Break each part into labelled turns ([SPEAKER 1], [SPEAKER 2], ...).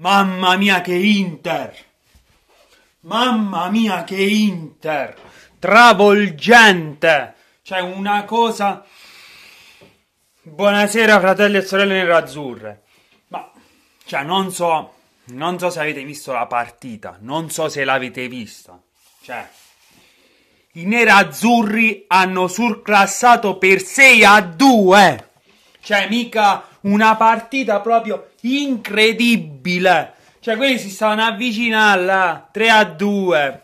[SPEAKER 1] Mamma mia che Inter! Mamma mia che Inter! Travolgente! Cioè una cosa... Buonasera fratelli e sorelle nerazzurre. Ma, cioè, non so... Non so se avete visto la partita. Non so se l'avete vista. Cioè... I nerazzurri hanno surclassato per 6 a 2! Cioè, mica una partita proprio incredibile. Cioè, quelli si stavano avvicinando là, 3 a 2.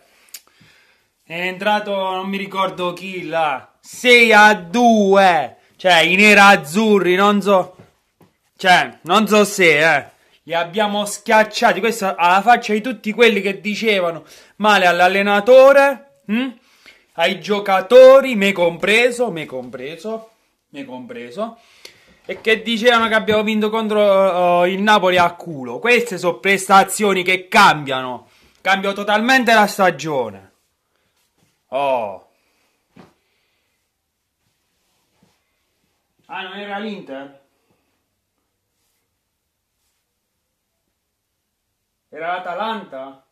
[SPEAKER 1] È entrato, non mi ricordo chi là, 6 a 2. Cioè, i azzurri, non so... Cioè, non so se, eh li abbiamo schiacciati. Questo alla faccia di tutti quelli che dicevano male all'allenatore, mh? Hm? ai giocatori, me compreso, me compreso, me compreso. E che dicevano che abbiamo vinto contro uh, il Napoli a culo. Queste sono prestazioni che cambiano. Cambiano totalmente la stagione. Oh. Ah, non era l'Inter? Era l'Atalanta?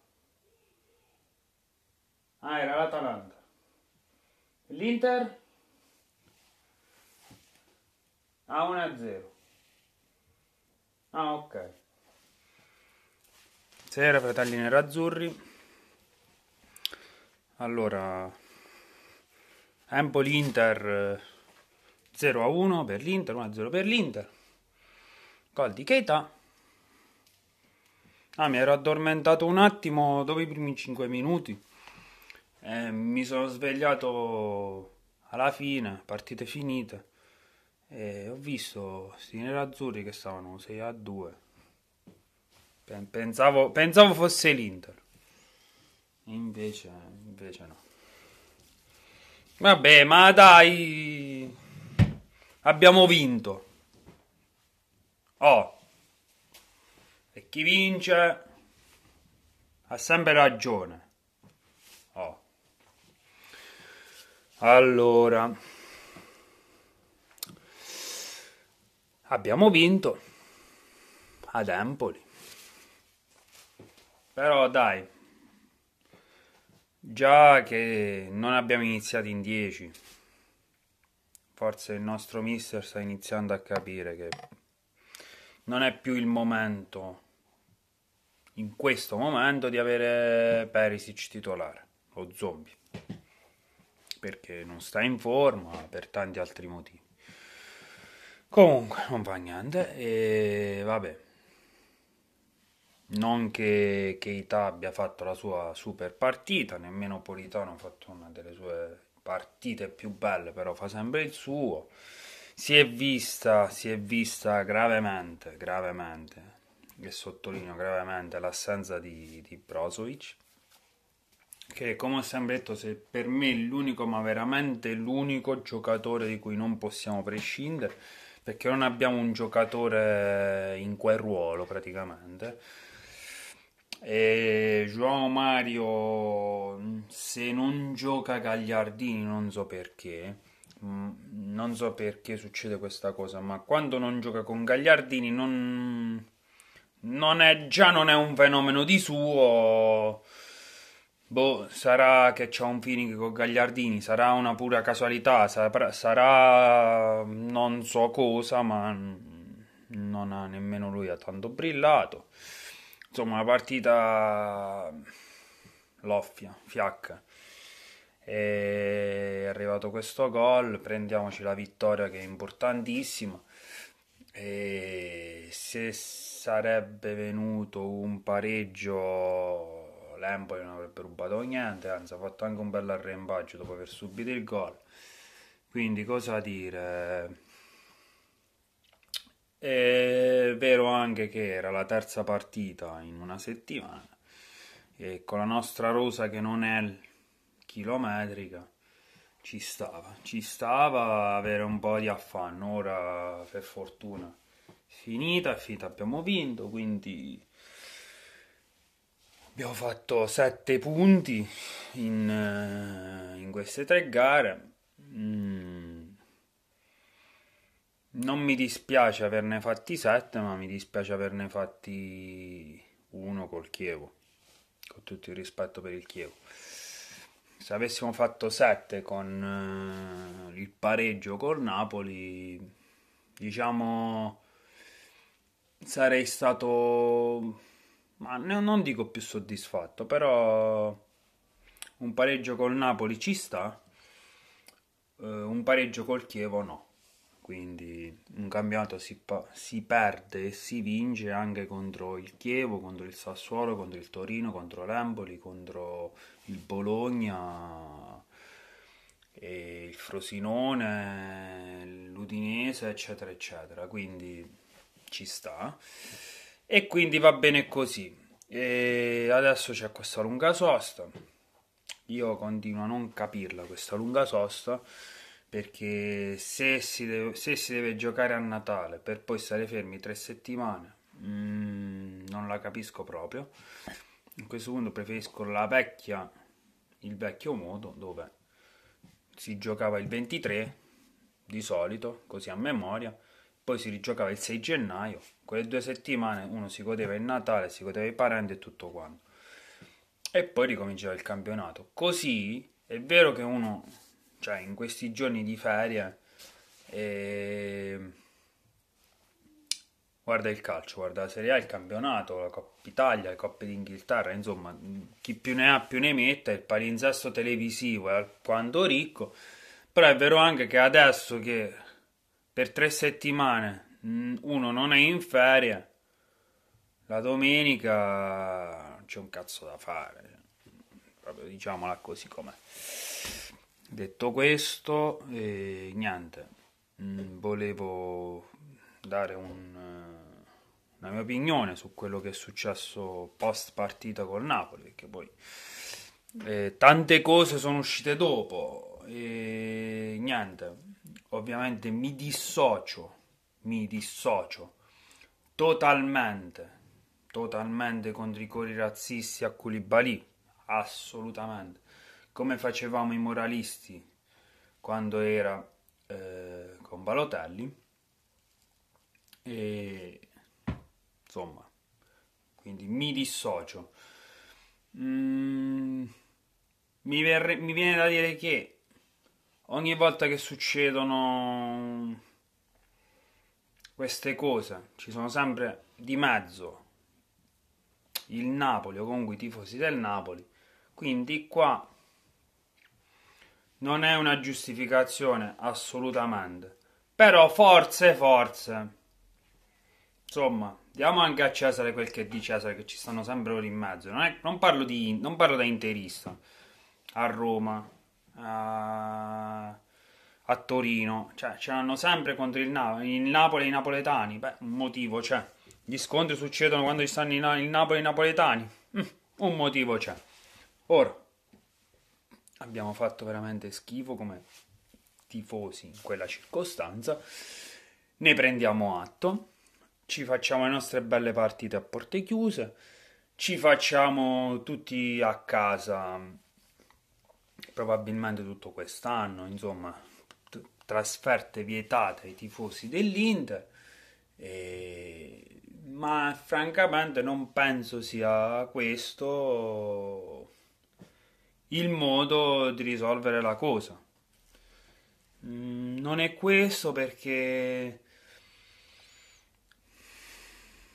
[SPEAKER 1] Ah, era l'Atalanta. L'Inter? A 1 a 0. Ah, ok. Sera, fratelli nerazzurri. Allora, Empoli-Inter 0 eh, a 1 per l'Inter, 1 a 0 per l'Inter. Gol di Keita. Ah, mi ero addormentato un attimo dopo i primi 5 minuti. E eh, mi sono svegliato alla fine, partite finite e eh, ho visto questi nerazzurri che stavano 6 a 2. Pensavo, pensavo fosse l'Inter. Invece, invece no. Vabbè, ma dai. Abbiamo vinto. Oh. E chi vince ha sempre ragione. Oh. Allora. abbiamo vinto ad Empoli. Però dai, già che non abbiamo iniziato in 10, forse il nostro mister sta iniziando a capire che non è più il momento, in questo momento, di avere Perisic titolare o zombie, perché non sta in forma per tanti altri motivi. Comunque, non fa niente, e vabbè. Non che Keita abbia fatto la sua super partita, nemmeno Politano ha fatto una delle sue partite più belle, però fa sempre il suo. Si è vista, si è vista gravemente, gravemente, e sottolineo gravemente l'assenza di, di Brozovic, che come ho sempre detto, se per me è l'unico, ma veramente l'unico giocatore di cui non possiamo prescindere perché non abbiamo un giocatore in quel ruolo praticamente. E João Mario, se non gioca Gagliardini, non so perché, mm, non so perché succede questa cosa, ma quando non gioca con Gagliardini non, non è, già non è un fenomeno di suo Boh, sarà che c'è un feeling con Gagliardini, sarà una pura casualità, sarà, sarà non so cosa, ma non ha nemmeno lui ha tanto brillato. Insomma, la partita loffia, fiacca. E è arrivato questo gol, prendiamoci la vittoria che è importantissima. E se sarebbe venuto un pareggio l'Empoli non avrebbe rubato niente, anzi ha fatto anche un bel arrembaggio dopo aver subito il gol. Quindi cosa dire? È vero anche che era la terza partita in una settimana e con la nostra rosa che non è chilometrica ci stava, ci stava avere un po' di affanno, ora per fortuna finita, è finita, abbiamo vinto, quindi Abbiamo fatto 7 punti in, eh, in, queste tre gare. Mm. Non mi dispiace averne fatti 7, ma mi dispiace averne fatti uno col Chievo. Con tutto il rispetto per il Chievo. Se avessimo fatto 7 con eh, il pareggio col Napoli, diciamo sarei stato ma non dico più soddisfatto, però un pareggio col Napoli ci sta, eh, un pareggio col Chievo no. Quindi un campionato si, si perde e si vince anche contro il Chievo, contro il Sassuolo, contro il Torino, contro l'Empoli, contro il Bologna, il Frosinone, l'Udinese, eccetera, eccetera. Quindi ci sta e quindi va bene così. E adesso c'è questa lunga sosta. Io continuo a non capirla questa lunga sosta perché se si deve, se si deve giocare a Natale per poi stare fermi tre settimane mm, non la capisco proprio. In questo punto preferisco la vecchia, il vecchio modo dove si giocava il 23 di solito, così a memoria poi si rigiocava il 6 gennaio, quelle due settimane uno si godeva il Natale, si godeva i parenti e tutto quanto. E poi ricominciava il campionato. Così è vero che uno, cioè in questi giorni di ferie, eh, guarda il calcio, guarda la Serie A, il campionato, la Coppa Italia, le Coppe d'Inghilterra, insomma, chi più ne ha più ne mette, il palinsesto televisivo è alquanto ricco, però è vero anche che adesso che per tre settimane mm, uno non è in ferie, la domenica c'è un cazzo da fare, proprio diciamola così com'è. Detto questo, e niente, mm, volevo dare un, eh, una mia opinione su quello che è successo post partita col Napoli, perché poi eh, tante cose sono uscite dopo e niente ovviamente mi dissocio, mi dissocio totalmente, totalmente contro i cori razzisti a Koulibaly, assolutamente, come facevamo i moralisti quando era eh, con Balotelli, e insomma, quindi mi dissocio. Mm, mi, ver- mi viene da dire che ogni volta che succedono queste cose, ci sono sempre di mezzo il Napoli o comunque i tifosi del Napoli. Quindi qua non è una giustificazione assolutamente. Però forse, forse. Insomma, diamo anche a Cesare quel che è di Cesare, che ci stanno sempre loro in mezzo. Non, è, non, parlo, di, non parlo da interista a Roma, a, a Torino, cioè ce l'hanno sempre contro il, Na- il Napoli e i napoletani, beh, un motivo c'è. Gli scontri succedono quando ci stanno Na- il Napoli e i napoletani, mm, un motivo c'è. Ora, abbiamo fatto veramente schifo come tifosi in quella circostanza, ne prendiamo atto, ci facciamo le nostre belle partite a porte chiuse, ci facciamo tutti a casa probabilmente tutto quest'anno, insomma, trasferte vietate ai tifosi dell'Inter, e... ma francamente non penso sia questo il modo di risolvere la cosa. Mm, non è questo perché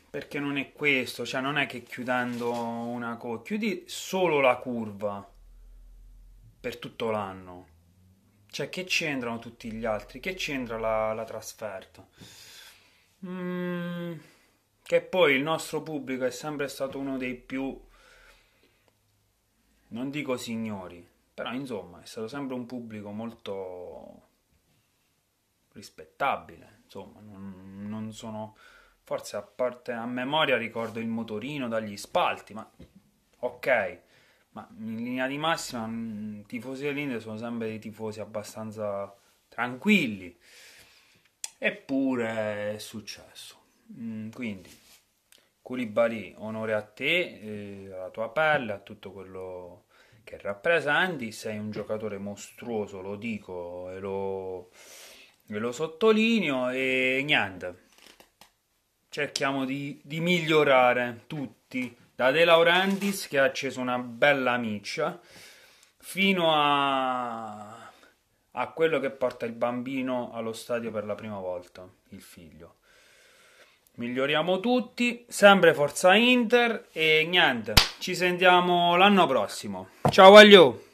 [SPEAKER 1] perché non è questo, cioè non è che chiudendo una cosa, chiudi solo la curva per tutto l'anno. Cioè, che c'entrano tutti gli altri? Che c'entra la, la trasferta? Mm, che poi il nostro pubblico è sempre stato uno dei più, non dico signori, però insomma è stato sempre un pubblico molto rispettabile. Insomma, non, non sono, forse a parte a memoria ricordo il motorino dagli spalti, ma ok ma in linea di massima, i mm, tifosi dell'Inter sono sempre dei tifosi abbastanza tranquilli. Eppure è successo. Mm, quindi, Culibali, onore a te, eh, alla tua pelle, a tutto quello che rappresenti. Sei un giocatore mostruoso, lo dico e lo, e lo sottolineo. E niente, cerchiamo di, di migliorare tutti da De Laurentiis che ha acceso una bella miccia fino a, a quello che porta il bambino allo stadio per la prima volta, il figlio. Miglioriamo tutti, sempre Forza Inter e niente, ci sentiamo l'anno prossimo. Ciao aglio!